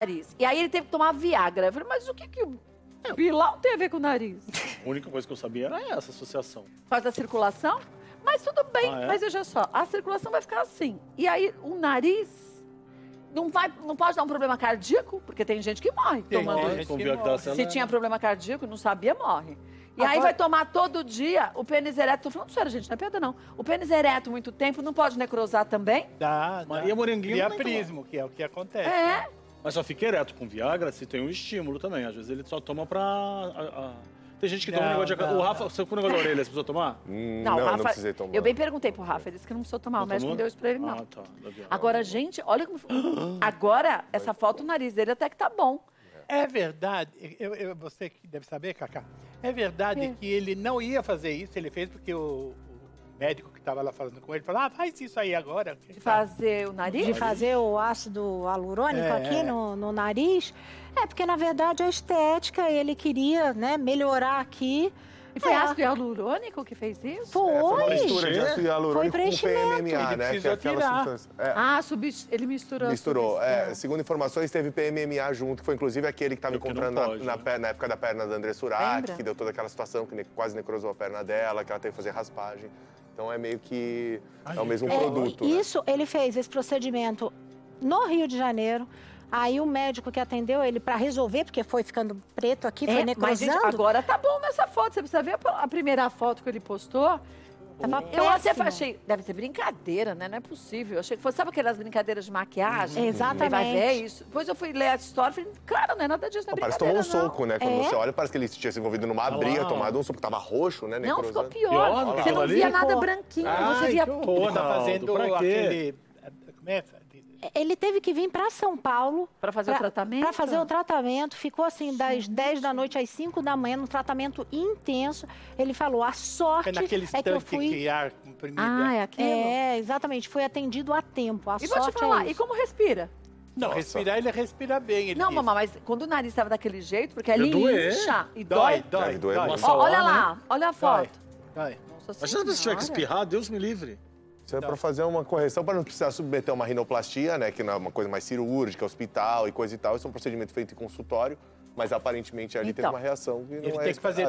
nariz. E aí ele teve que tomar Viagra. Eu falei, mas o que que o é. Bilal tem a ver com o nariz? A única coisa que eu sabia era essa associação. Faz a circulação? Mas tudo bem, ah, é? mas veja só, a circulação vai ficar assim. E aí o nariz não, vai, não pode dar um problema cardíaco, porque tem gente que morre tem, tomando tem que morre. Se tinha problema cardíaco, não sabia, morre. E Agora... aí vai tomar todo dia o pênis ereto. Tô falando sério, gente, não é pedra, não. O pênis ereto muito tempo não pode necrosar também? Dá, Maria dá. Moranguinho. E a prismo, que é o que acontece. É. Né? Mas só fica ereto com Viagra se tem um estímulo também. Às vezes ele só toma pra. A, a... Tem gente que não, toma um negócio de. O Rafa, você com o negócio da orelha, você precisou tomar? Hum, não, não, Rafa, não precisei tomar. Eu bem perguntei pro Rafa, ele disse que não precisou tomar, não o médico não deu isso pra ele, ah, não. Ah, tá. Agora, gente, olha como. Agora, essa foto, o nariz dele até que tá bom. É verdade, eu, eu, você deve saber, Cacá, é verdade é. que ele não ia fazer isso, ele fez porque o, médico que estava lá falando com ele, falou: ah, faz isso aí agora. De fazer o nariz? De fazer o ácido alurônico é. aqui no, no nariz. É, porque na verdade a estética, ele queria né, melhorar aqui. E foi é. ácido hialurônico que fez isso? Foi. É, foi uma mistura de ácido hialurônico com PMMA, ele né? Que é aquela substância. É. Ah, subst... ele misturou. Misturou. É, segundo informações, teve PMMA junto, que foi inclusive aquele que estava encontrando na, pode, na, né? na, época da perna da André Surak, que deu toda aquela situação que ne... quase necrosou a perna dela, que ela teve que fazer raspagem. Então é meio que é o mesmo é, produto. É, né? Isso, ele fez esse procedimento no Rio de Janeiro. Aí o médico que atendeu ele para resolver, porque foi ficando preto aqui, é, foi necrosando. Mas, gente, agora tá bom nessa foto. Você precisa ver a primeira foto que ele postou. Tá uhum. eu é até assim, né? achei, deve ser brincadeira, né? Não é possível. Eu achei que fosse, sabe aquelas brincadeiras de maquiagem? Uhum. Exatamente. Vai ver isso. Depois eu fui ler a história e falei, claro, não é nada disso, não é Parece que tomou um soco, né? Quando é? você olha, parece que ele tinha se envolvido numa briga, tomado um soco, tava roxo, né? Não, ficou pior. pior você não via nada branquinho, Ai, você via... Ele tá fazendo aquele é, ele teve que vir para São Paulo. Para fazer pra, o tratamento? Para fazer o tratamento. Ficou assim, das Sim. 10 da noite às 5 da manhã, num tratamento intenso. Ele falou: a sorte é, é que eu fui. Que ar Ah, é aquilo? É, exatamente. Foi atendido a tempo. A e sorte vou te é falar, é e como respira? Não, Nossa. respirar, ele respira bem. Ele não, mamãe, mas quando o nariz estava daquele jeito, porque ele incha e dói. Dói, dói. dói. dói. Ó, olha lá, olha a foto. Dói. dói. Nossa Imagina se tivesse que espirrar, Deus me livre. Isso é para então. fazer uma correção, para não precisar submeter uma rinoplastia, né? Que é uma coisa mais cirúrgica, hospital e coisa e tal. Isso é um procedimento feito em consultório, mas aparentemente ali então, teve uma reação que não ele é tem que fazer